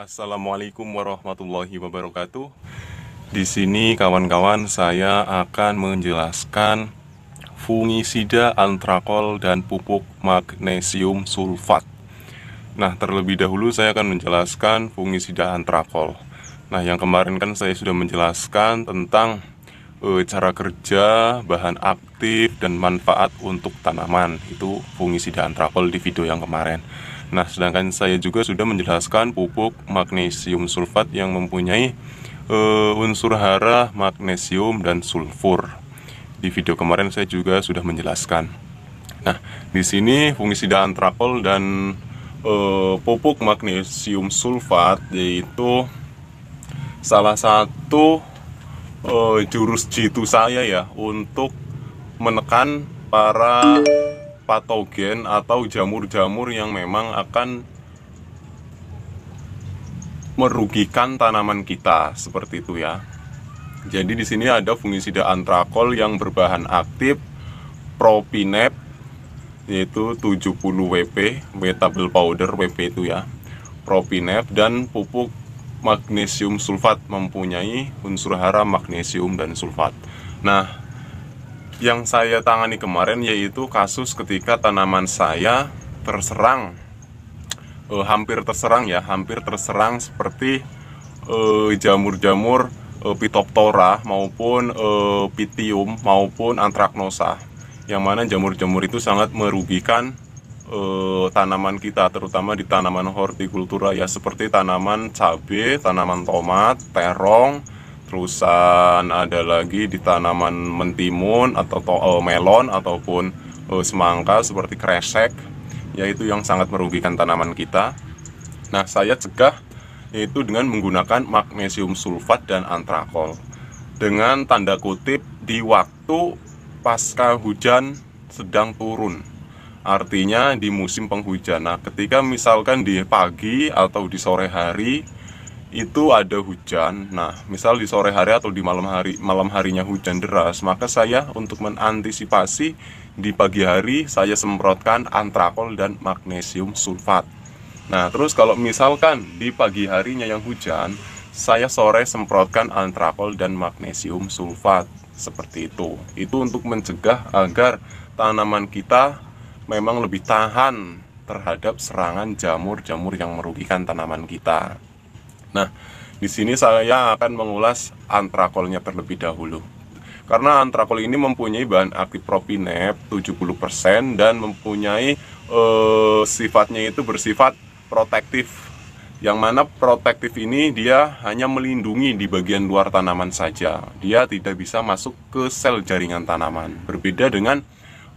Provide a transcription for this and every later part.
Assalamualaikum warahmatullahi wabarakatuh. Di sini kawan-kawan saya akan menjelaskan fungisida antrakol dan pupuk magnesium sulfat. Nah, terlebih dahulu saya akan menjelaskan fungisida antrakol. Nah, yang kemarin kan saya sudah menjelaskan tentang e, cara kerja, bahan aktif dan manfaat untuk tanaman. Itu fungisida antrakol di video yang kemarin. Nah, sedangkan saya juga sudah menjelaskan pupuk magnesium sulfat yang mempunyai e, unsur hara magnesium dan sulfur. Di video kemarin saya juga sudah menjelaskan. Nah, di sini fungisida antrakol dan e, pupuk magnesium sulfat yaitu salah satu e, jurus jitu saya ya untuk menekan para patogen atau jamur-jamur yang memang akan merugikan tanaman kita seperti itu ya. Jadi di sini ada fungisida antrakol yang berbahan aktif propinep yaitu 70 WP, wetable powder WP itu ya. Propinep dan pupuk magnesium sulfat mempunyai unsur hara magnesium dan sulfat. Nah, yang saya tangani kemarin yaitu kasus ketika tanaman saya terserang eh, hampir terserang ya hampir terserang seperti eh, jamur-jamur eh, eh, pitoptora maupun pitium maupun antraknosa yang mana jamur-jamur itu sangat merugikan eh, tanaman kita terutama di tanaman hortikultura ya seperti tanaman cabai, tanaman tomat, terong, terusan ada lagi di tanaman mentimun atau uh, melon ataupun uh, semangka seperti kresek yaitu yang sangat merugikan tanaman kita nah saya cegah yaitu dengan menggunakan magnesium sulfat dan antrakol dengan tanda kutip di waktu pasca hujan sedang turun artinya di musim penghujan nah ketika misalkan di pagi atau di sore hari itu ada hujan. Nah, misal di sore hari atau di malam hari malam harinya hujan deras, maka saya untuk mengantisipasi di pagi hari saya semprotkan antrakol dan magnesium sulfat. Nah, terus kalau misalkan di pagi harinya yang hujan, saya sore semprotkan antrakol dan magnesium sulfat seperti itu. Itu untuk mencegah agar tanaman kita memang lebih tahan terhadap serangan jamur-jamur yang merugikan tanaman kita. Nah, di sini saya akan mengulas antrakolnya terlebih dahulu. Karena antrakol ini mempunyai bahan aktif propinep 70% dan mempunyai eh, sifatnya itu bersifat protektif. Yang mana protektif ini dia hanya melindungi di bagian luar tanaman saja. Dia tidak bisa masuk ke sel jaringan tanaman. Berbeda dengan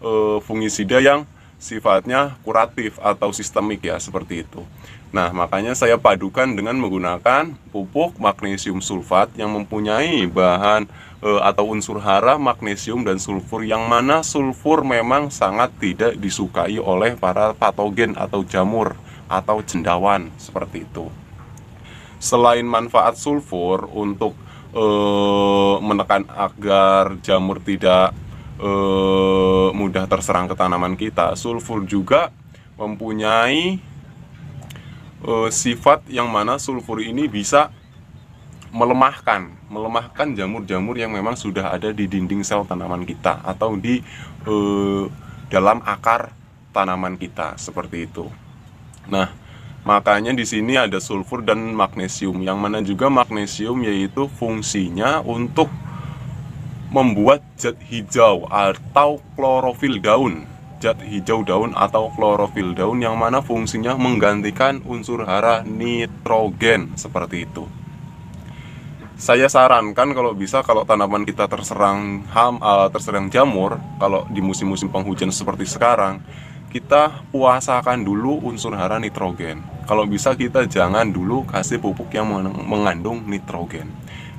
eh, fungisida yang sifatnya kuratif atau sistemik ya seperti itu. Nah, makanya saya padukan dengan menggunakan pupuk magnesium sulfat yang mempunyai bahan e, atau unsur hara magnesium dan sulfur yang mana sulfur memang sangat tidak disukai oleh para patogen atau jamur atau cendawan seperti itu. Selain manfaat sulfur untuk e, menekan agar jamur tidak uh, mudah terserang ke tanaman kita. Sulfur juga mempunyai uh, sifat yang mana sulfur ini bisa melemahkan, melemahkan jamur-jamur yang memang sudah ada di dinding sel tanaman kita atau di uh, dalam akar tanaman kita seperti itu. Nah, makanya di sini ada sulfur dan magnesium yang mana juga magnesium yaitu fungsinya untuk membuat zat hijau atau klorofil daun zat hijau daun atau klorofil daun yang mana fungsinya menggantikan unsur hara nitrogen seperti itu. Saya sarankan kalau bisa kalau tanaman kita terserang ham uh, terserang jamur kalau di musim-musim penghujan seperti sekarang kita puasakan dulu unsur hara nitrogen. Kalau bisa kita jangan dulu kasih pupuk yang mengandung nitrogen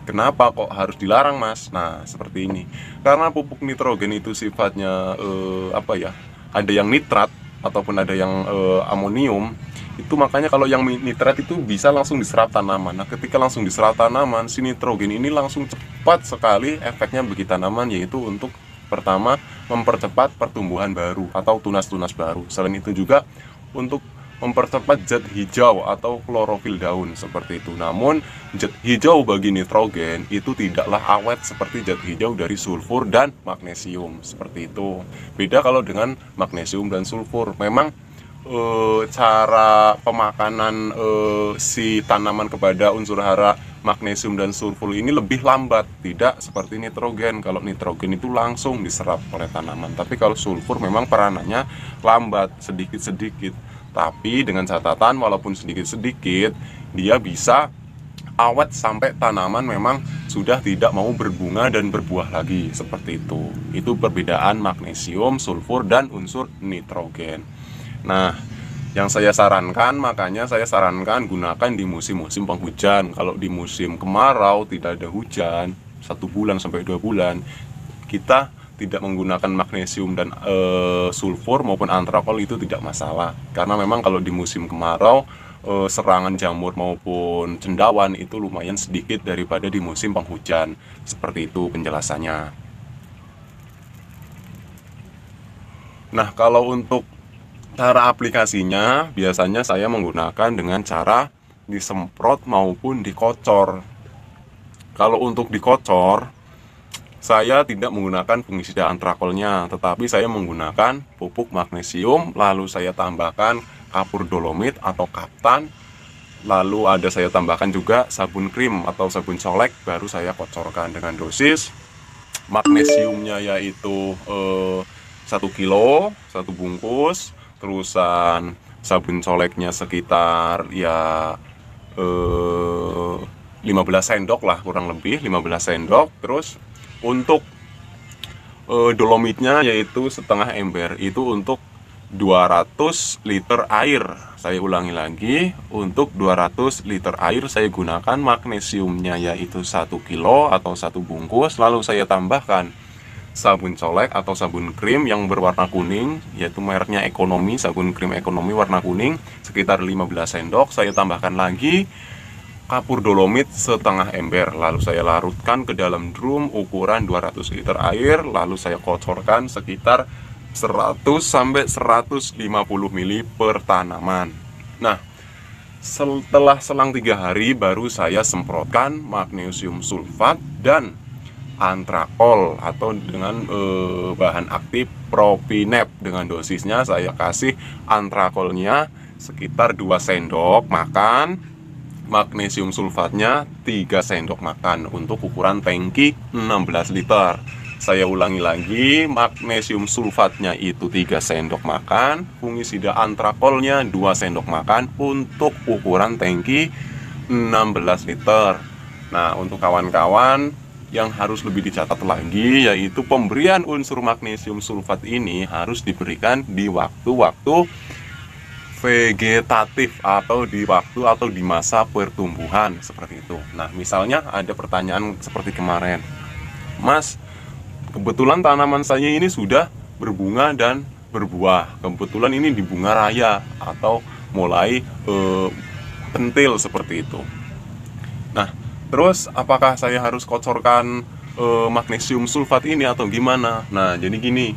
Kenapa kok harus dilarang, Mas? Nah, seperti ini. Karena pupuk nitrogen itu sifatnya eh, apa ya? Ada yang nitrat ataupun ada yang eh, amonium. Itu makanya kalau yang nitrat itu bisa langsung diserap tanaman. Nah, ketika langsung diserap tanaman, si nitrogen ini langsung cepat sekali efeknya bagi tanaman yaitu untuk pertama mempercepat pertumbuhan baru atau tunas-tunas baru. Selain itu juga untuk mempercepat jet hijau atau klorofil daun seperti itu. Namun, jet hijau bagi nitrogen itu tidaklah awet seperti jet hijau dari sulfur dan magnesium seperti itu. Beda kalau dengan magnesium dan sulfur. Memang e, cara pemakanan e, si tanaman kepada unsur hara magnesium dan sulfur ini lebih lambat, tidak seperti nitrogen. Kalau nitrogen itu langsung diserap oleh tanaman, tapi kalau sulfur memang peranannya lambat sedikit-sedikit tapi dengan catatan walaupun sedikit-sedikit dia bisa awet sampai tanaman memang sudah tidak mau berbunga dan berbuah lagi seperti itu. Itu perbedaan magnesium, sulfur dan unsur nitrogen. Nah, yang saya sarankan makanya saya sarankan gunakan di musim-musim penghujan kalau di musim kemarau tidak ada hujan satu bulan sampai dua bulan kita tidak menggunakan magnesium dan e, sulfur maupun antrakol itu tidak masalah karena memang kalau di musim kemarau e, serangan jamur maupun cendawan itu lumayan sedikit daripada di musim penghujan seperti itu penjelasannya Nah, kalau untuk cara aplikasinya, biasanya saya menggunakan dengan cara disemprot maupun dikocor. Kalau untuk dikocor, saya tidak menggunakan fungisida antrakolnya, tetapi saya menggunakan pupuk magnesium, lalu saya tambahkan kapur dolomit atau kaptan, lalu ada saya tambahkan juga sabun krim atau sabun colek, baru saya kocorkan dengan dosis magnesiumnya yaitu eh, satu 1 kilo, satu bungkus, terusan sabun coleknya sekitar ya eh, 15 sendok lah kurang lebih 15 sendok terus untuk uh, dolomitnya yaitu setengah ember itu untuk 200 liter air saya ulangi lagi untuk 200 liter air saya gunakan magnesiumnya yaitu 1 kilo atau satu bungkus lalu saya tambahkan sabun colek atau sabun krim yang berwarna kuning yaitu mereknya ekonomi sabun krim ekonomi warna kuning sekitar 15 sendok saya tambahkan lagi kapur dolomit setengah ember lalu saya larutkan ke dalam drum ukuran 200 liter air lalu saya kocorkan sekitar 100 sampai 150 ml per tanaman nah setelah selang tiga hari baru saya semprotkan magnesium sulfat dan antrakol atau dengan e, bahan aktif propinep dengan dosisnya saya kasih antrakolnya sekitar 2 sendok makan magnesium sulfatnya 3 sendok makan untuk ukuran tangki 16 liter saya ulangi lagi magnesium sulfatnya itu 3 sendok makan fungisida antrakolnya 2 sendok makan untuk ukuran tangki 16 liter nah untuk kawan-kawan yang harus lebih dicatat lagi yaitu pemberian unsur magnesium sulfat ini harus diberikan di waktu-waktu vegetatif atau di waktu atau di masa pertumbuhan seperti itu. Nah, misalnya ada pertanyaan seperti kemarin. Mas, kebetulan tanaman saya ini sudah berbunga dan berbuah. Kebetulan ini di bunga raya atau mulai eh, pentil seperti itu. Nah, terus apakah saya harus kocorkan eh, magnesium sulfat ini atau gimana? Nah, jadi gini,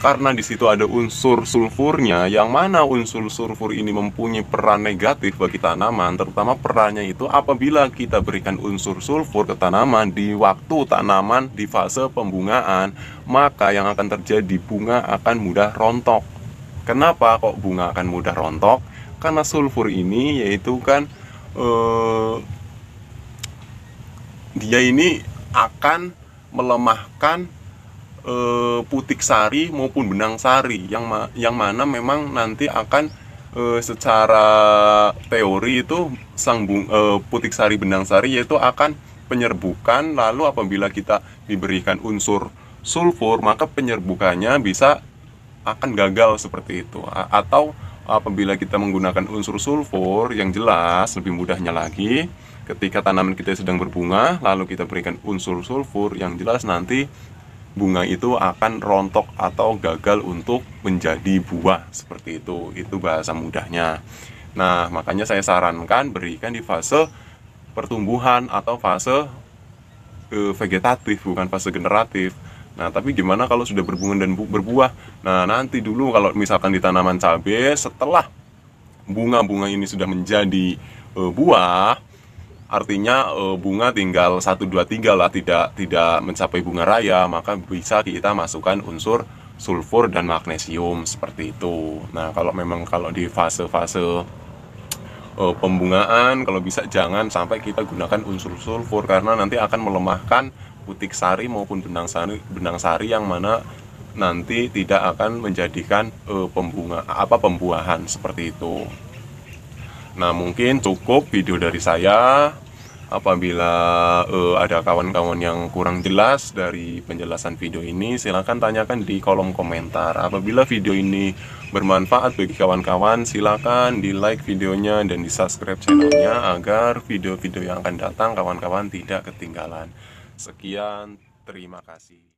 karena di situ ada unsur sulfurnya yang mana unsur sulfur ini mempunyai peran negatif bagi tanaman terutama perannya itu apabila kita berikan unsur sulfur ke tanaman di waktu tanaman di fase pembungaan maka yang akan terjadi bunga akan mudah rontok kenapa kok bunga akan mudah rontok karena sulfur ini yaitu kan eh, dia ini akan melemahkan e, putik sari maupun benang sari yang ma yang mana memang nanti akan e, secara teori itu sang bung, eh, putik sari benang sari yaitu akan penyerbukan lalu apabila kita diberikan unsur sulfur maka penyerbukannya bisa akan gagal seperti itu A atau apabila kita menggunakan unsur sulfur yang jelas lebih mudahnya lagi ketika tanaman kita sedang berbunga lalu kita berikan unsur sulfur yang jelas nanti bunga itu akan rontok atau gagal untuk menjadi buah seperti itu itu bahasa mudahnya nah makanya saya sarankan berikan di fase pertumbuhan atau fase eh, vegetatif bukan fase generatif Nah, tapi gimana kalau sudah berbunga dan bu berbuah? Nah, nanti dulu kalau misalkan di tanaman cabai setelah bunga-bunga ini sudah menjadi eh, buah, artinya uh, bunga tinggal 1 2 3 lah tidak tidak mencapai bunga raya maka bisa kita masukkan unsur sulfur dan magnesium seperti itu. Nah, kalau memang kalau di fase-fase uh, pembungaan kalau bisa jangan sampai kita gunakan unsur sulfur karena nanti akan melemahkan putik sari maupun benang sari benang sari yang mana nanti tidak akan menjadikan uh, pembunga apa pembuahan seperti itu. Nah, mungkin cukup video dari saya. Apabila uh, ada kawan-kawan yang kurang jelas dari penjelasan video ini, Silahkan tanyakan di kolom komentar. Apabila video ini bermanfaat bagi kawan-kawan, Silahkan di like videonya dan di subscribe channelnya agar video-video yang akan datang kawan-kawan tidak ketinggalan. Sekian, terima kasih.